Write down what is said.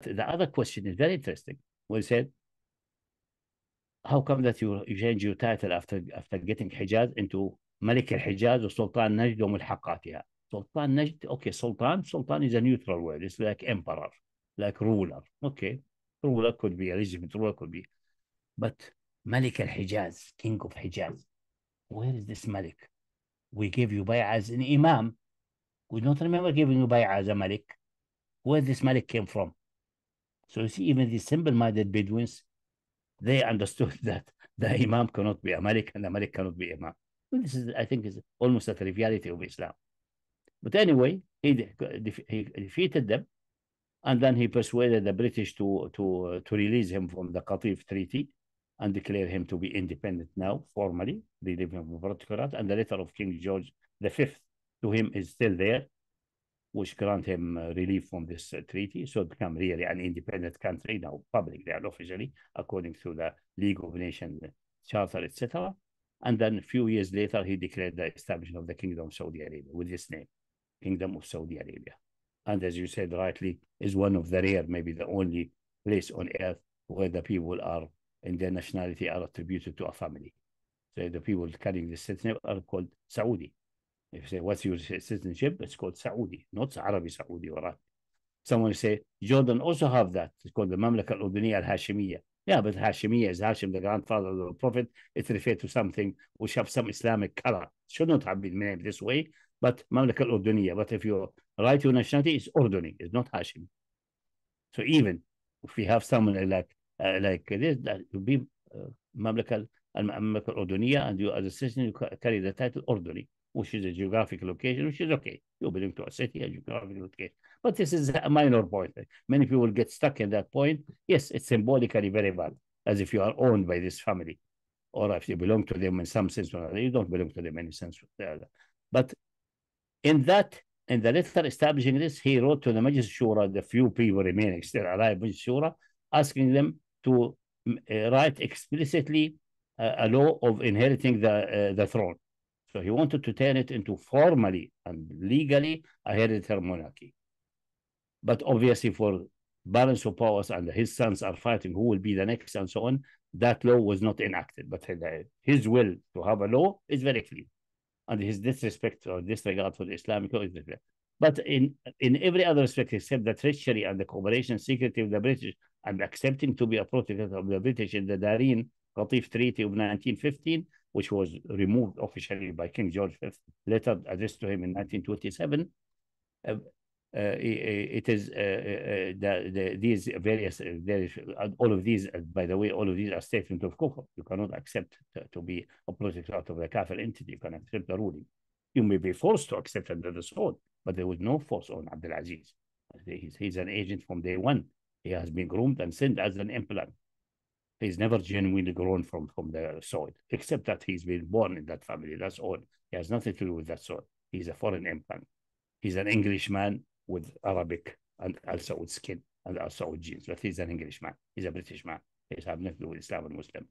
The other question is very interesting. We said, how come that you, you change your title after after getting Hijaz into Malik al-Hijaz or Sultan Najd wa Mulhaqatiha? Sultan Najd, okay, Sultan, Sultan is a neutral word. It's like emperor, like ruler. Okay, ruler could be a legitimate ruler could be. But Malik al-Hijaz, king of Hijaz, where is this Malik? We gave you bay'ah as an imam. We don't remember giving you bay'ah as a Malik. Where this Malik came from? So you see, even the simple-minded Bedouins, they understood that the Imam cannot be a Malik and the Malik cannot be Imam. Well, this is, I think, is almost a triviality of Islam. But anyway, he, he defeated them, and then he persuaded the British to to uh, to release him from the Qatif Treaty and declare him to be independent now formally. They leave him from Protectorate, and the letter of King George V to him is still there which grant him uh, relief from this uh, treaty. So it become really an independent country now, publicly and officially, according to the League of Nations uh, Charter, etc. And then a few years later, he declared the establishment of the Kingdom of Saudi Arabia with this name, Kingdom of Saudi Arabia. And as you said rightly, is one of the rare, maybe the only place on earth where the people are and their nationality are attributed to a family. So the people carrying this name are called Saudi. If you say, what's your citizenship? It's called Saudi, not Arabi Saudi or Arabi. Someone say, Jordan also have that. It's called the Mamluk al-Urduniya al-Hashimiyya. Yeah, but Hashimiyya is Hashim, the grandfather of the Prophet. It refers to something which have some Islamic color. Should not have been named this way, but Mamluk al-Urduniya. But if you write your nationality, it's Urduni, it's not Hashim. So even if we have someone like uh, like this, that would be uh, Mamluk al-Urduniya, and you as a citizen, you carry the title Urduni which is a geographic location, which is okay. You belong to a city, a geographic location. But this is a minor point. Many people get stuck in that point. Yes, it's symbolically very bad, as if you are owned by this family, or if you belong to them in some sense or another. You don't belong to them in any sense or another. But in that, in the letter establishing this, he wrote to the Majlis Shura, the few people remaining still alive, in Shura, asking them to uh, write explicitly a law of inheriting the, uh, the throne so he wanted to turn it into formally and legally a hereditary monarchy. But obviously, for balance of powers and his sons are fighting who will be the next and so on, that law was not enacted. But uh, his will to have a law is very clear. And his disrespect or disregard for the Islamic law is very clear. But in, in every other respect, except the treachery and the cooperation secretly with the British and accepting to be a protector of the British in the Darien Qatif Treaty of 1915, which was removed officially by King George V, letter addressed to him in 1927. Uh, uh it is uh, uh, the, the, these various, various, all of these, by the way, all of these are statements of kufr. You cannot accept to, to be a project out of the kafir entity. You can accept the ruling. You may be forced to accept under the sword, but there was no force on Abdulaziz. He's, he's an agent from day one. He has been groomed and sent as an implant. He's never genuinely grown from from the soil, except that he's been born in that family. That's all. He has nothing to do with that soil. He's a foreign implant. He's an Englishman with Arabic and also with skin and also with genes, but he's an Englishman. He's a British man. He's having nothing to do with Islam and Muslim.